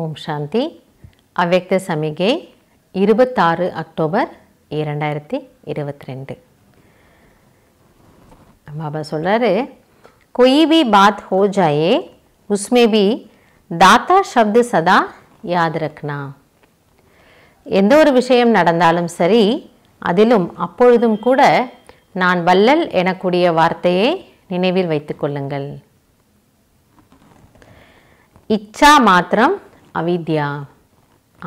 ஓம் சாந்தி அவ்வக்த சமிகை இருபத்தாறு அக்டோபர் இரண்டாயிரத்தி இருபத்தி ரெண்டு பாபா சொல்கிறாரு कोई பாத் बात हो जाए उसमें தாத்தா சப்து சதா யாத் ரக்னா எந்த ஒரு விஷயம் நடந்தாலும் சரி அதிலும் அப்பொழுதும் கூட நான் வல்லல் எனக்கூடிய வார்த்தையை நினைவில் வைத்துக்கொள்ளுங்கள் இச்சா மாத்திரம் அவித்யா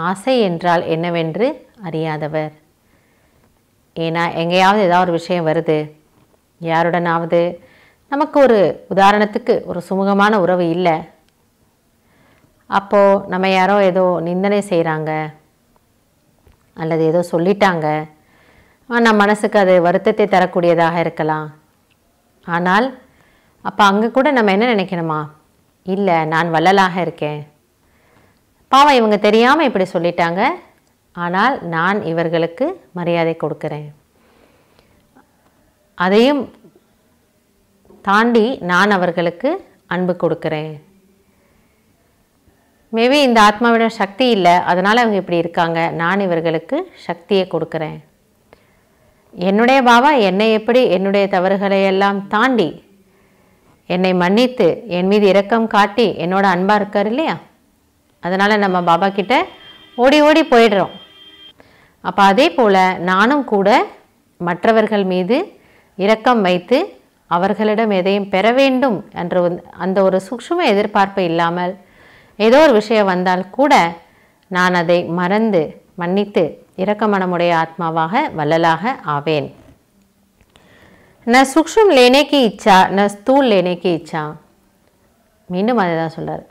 ஆசை என்றால் என்னவென்று அறியாதவர் ஏன்னா எங்கேயாவது ஏதாவது ஒரு விஷயம் வருது யாருடனாவது நமக்கு ஒரு உதாரணத்துக்கு ஒரு சுமூகமான உறவு இல்லை அப்போது நம்ம யாரோ ஏதோ நிந்தனை செய்கிறாங்க அல்லது ஏதோ சொல்லிட்டாங்க நம்ம மனசுக்கு அது வருத்தத்தை தரக்கூடியதாக இருக்கலாம் ஆனால் அப்போ அங்கே கூட நம்ம என்ன நினைக்கணுமா இல்லை நான் வள்ளலாக இருக்கேன் பாவம் இவங்க தெரியாமல் இப்படி சொல்லிட்டாங்க ஆனால் நான் இவர்களுக்கு மரியாதை கொடுக்குறேன் அதையும் தாண்டி நான் அவர்களுக்கு அன்பு கொடுக்குறேன் மேபி இந்த ஆத்மாவிடம் சக்தி இல்லை அதனால் அவங்க இப்படி இருக்காங்க நான் இவர்களுக்கு சக்தியை கொடுக்குறேன் என்னுடைய பாவா என்னை எப்படி என்னுடைய தவறுகளை எல்லாம் தாண்டி என்னை மன்னித்து என் மீது இரக்கம் காட்டி என்னோட அன்பாக இருக்கார் இல்லையா அதனால் நம்ம பாபா கிட்ட ஓடி ஓடி போயிடுறோம் அப்போ அதே போல் நானும் கூட மற்றவர்கள் மீது இரக்கம் வைத்து அவர்களிடம் எதையும் பெற வேண்டும் என்ற அந்த ஒரு சுக்ஷும எதிர்பார்ப்பு இல்லாமல் ஏதோ ஒரு விஷயம் வந்தால் கூட நான் அதை மறந்து மன்னித்து இரக்க மனமுடைய ஆத்மாவாக வள்ளலாக ஆவேன் ந சுக்ஷும் லேனேக்கு இச்சா ந ஸ்தூல் லேனேக்கு இச்சா மீண்டும் அதை தான் சொல்கிறார்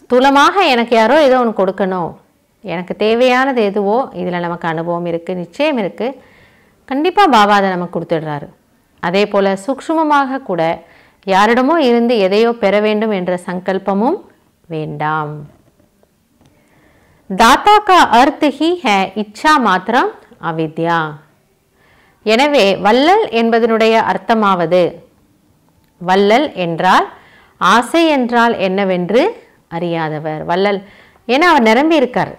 ஸ்தூலமாக எனக்கு யாரோ ஏதோ ஒன்று கொடுக்கணும் எனக்கு தேவையானது எதுவோ இதில் நமக்கு அனுபவம் இருக்குது நிச்சயம் இருக்குது கண்டிப்பாக பாபா அதை நமக்கு கொடுத்துடுறாரு அதே போல் சூக்ஷமமாக கூட யாரிடமோ இருந்து எதையோ பெற வேண்டும் என்ற சங்கல்பமும் வேண்டாம் தாத்தா கா அர்த் ஹி ஹ இச்சா மாத்திரம் அவித்யா எனவே வல்லல் என்பதனுடைய அர்த்தமாவது வல்லல் என்றால் ஆசை என்றால் என்னவென்று அறியாதவர் வள்ளல் ஏன்னா அவர் நிரம்பி இருக்கார்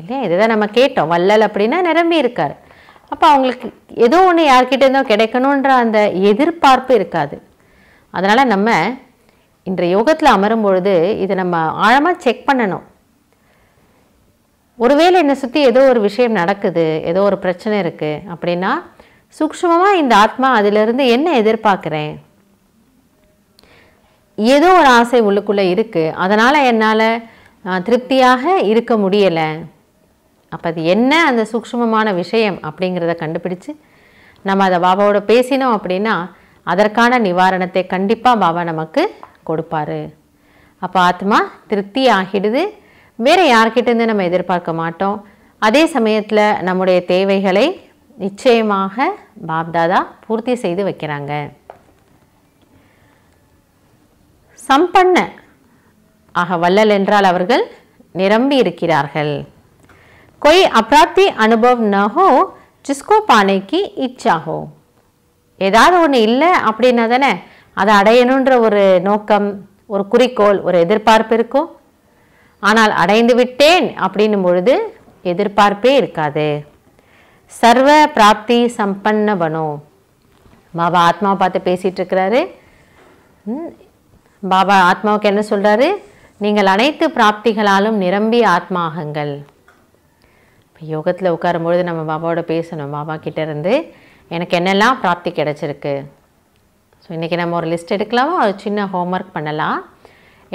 இல்லையா இதுதான் நம்ம கேட்டோம் வள்ளல் அப்படின்னா நிரம்பி இருக்கார் அப்போ அவங்களுக்கு ஏதோ ஒன்று யார்கிட்ட இருந்தோ கிடைக்கணுன்ற அந்த எதிர்பார்ப்பு இருக்காது அதனால் நம்ம இன்ற யோகத்தில் அமரும் பொழுது இதை நம்ம ஆழமாக செக் பண்ணணும் ஒருவேளை என்னை சுற்றி ஏதோ ஒரு விஷயம் நடக்குது ஏதோ ஒரு பிரச்சனை இருக்குது அப்படின்னா சூக்ஷமாக இந்த ஆத்மா அதிலிருந்து என்ன எதிர்பார்க்குறேன் ஏதோ ஒரு ஆசை உள்ளுக்குள்ளே இருக்குது அதனால் என்னால் திருப்தியாக இருக்க முடியலை அப்போ அது என்ன அந்த சூக்ஷ்மமான விஷயம் அப்படிங்கிறத கண்டுபிடிச்சு நம்ம அதை பாபாவோட பேசினோம் அப்படின்னா அதற்கான நிவாரணத்தை கண்டிப்பாக பாபா நமக்கு கொடுப்பாரு அப்போ ஆத்மா திருப்தி ஆகிடுது வேறு யார்கிட்டேருந்து நம்ம எதிர்பார்க்க மாட்டோம் அதே சமயத்தில் நம்முடைய தேவைகளை நிச்சயமாக பாப்தாதா பூர்த்தி செய்து வைக்கிறாங்க சம்பண்ண ஆக வள்ளல் என்றால் அவர்கள் நிரம்பி இருக்கிறார்கள் கொய் அப்ராப்தி அனுபவம் நகோ ஜிஸ்கோ பானைக்கு இச்சாகோ ஏதாவது ஒன்று இல்லை அப்படின்னா தானே அதை அடையணுன்ற ஒரு நோக்கம் ஒரு குறிக்கோள் ஒரு எதிர்பார்ப்பு இருக்கும் ஆனால் அடைந்து விட்டேன் அப்படின்னும் பொழுது எதிர்பார்ப்பே இருக்காது சர்வ பிராப்தி சம்பன்ன பனோ மாவா ஆத்மா பார்த்து பேசிகிட்டு இருக்கிறாரு பாபா ஆத்மாவுக்கு என்ன சொல்கிறாரு நீங்கள் அனைத்து பிராப்திகளாலும் நிரம்பி ஆத்மாகுங்கள் இப்போ யோகத்தில் உட்காரும்பொழுது நம்ம பாபாவோட பேசணும் பாபா கிட்டேருந்து எனக்கு என்னெல்லாம் பிராப்தி கிடச்சிருக்கு ஸோ இன்றைக்கி நம்ம ஒரு லிஸ்ட் எடுக்கலாமோ அது சின்ன ஹோம்ஒர்க் பண்ணலாம்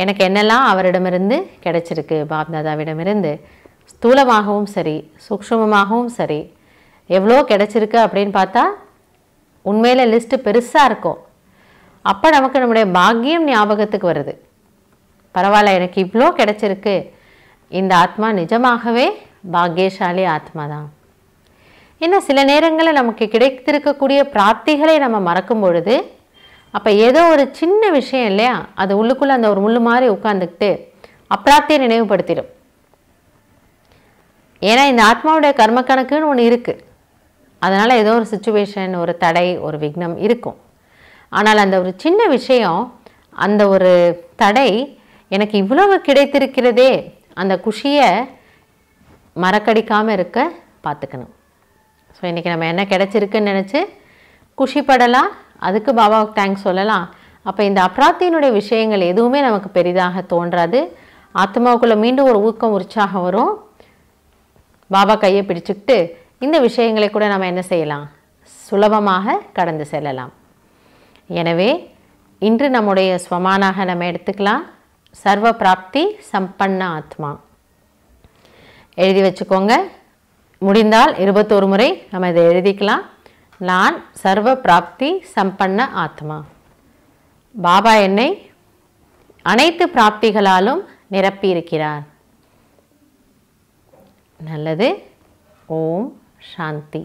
எனக்கு என்னெல்லாம் அவரிடமிருந்து கிடச்சிருக்கு பாப்தாதாவிடமிருந்து ஸ்தூலமாகவும் சரி சூக்ஷமமாகவும் சரி எவ்வளோ கிடச்சிருக்கு அப்படின்னு பார்த்தா உண்மையில் லிஸ்ட்டு பெருசாக இருக்கும் அப்போ நமக்கு நம்முடைய பாக்கியம் ஞாபகத்துக்கு வருது பரவாயில்ல எனக்கு இவ்வளோ கிடச்சிருக்கு இந்த ஆத்மா நிஜமாகவே பாக்கியசாலி ஆத்மா தான் ஏன்னா சில நேரங்களில் நமக்கு கிடைத்திருக்கக்கூடிய பிராப்திகளை நம்ம மறக்கும் பொழுது அப்போ ஏதோ ஒரு சின்ன விஷயம் இல்லையா அது உள்ளுக்குள்ளே அந்த ஒரு முள்ளு மாதிரி உட்காந்துக்கிட்டு அப்பிராப்தியை நினைவுபடுத்திடும் ஏன்னா இந்த ஆத்மாவுடைய கர்ம கணக்குன்னு ஒன்று இருக்குது அதனால் ஏதோ ஒரு சுச்சுவேஷன் ஒரு தடை ஒரு விக்னம் இருக்கும் ஆனால் அந்த ஒரு சின்ன விஷயம் அந்த ஒரு தடை எனக்கு இவ்வளவு கிடைத்திருக்கிறதே அந்த குஷியை மறக்கடிக்காமல் இருக்க பார்த்துக்கணும் ஸோ இன்றைக்கி நம்ம என்ன கிடச்சிருக்குன்னு நினச்சி குஷிப்படலாம் அதுக்கு பாபாவுக்கு தேங்க்ஸ் சொல்லலாம் அப்போ இந்த அப்ராத்தியினுடைய விஷயங்கள் எதுவுமே நமக்கு பெரிதாக தோன்றாது ஆத்மாவுக்குள்ளே மீண்டும் ஒரு ஊக்கம் உற்சாகம் வரும் பாபா கையை பிடிச்சிக்கிட்டு இந்த விஷயங்களை கூட நம்ம என்ன செய்யலாம் சுலபமாக கடந்து செல்லலாம் எனவே இன்று நம்முடைய ஸ்வமானாக நம்ம எடுத்துக்கலாம் சர்வ பிராப்தி சம்பன்ன ஆத்மா எழுதி வச்சுக்கோங்க முடிந்தால் இருபத்தோரு முறை நம்ம இதை எழுதிக்கலாம் நான் சர்வ பிராப்தி சம்பன்ன ஆத்மா பாபா என்னை அனைத்து பிராப்திகளாலும் நிரப்பியிருக்கிறார் நல்லது ஓம் சாந்தி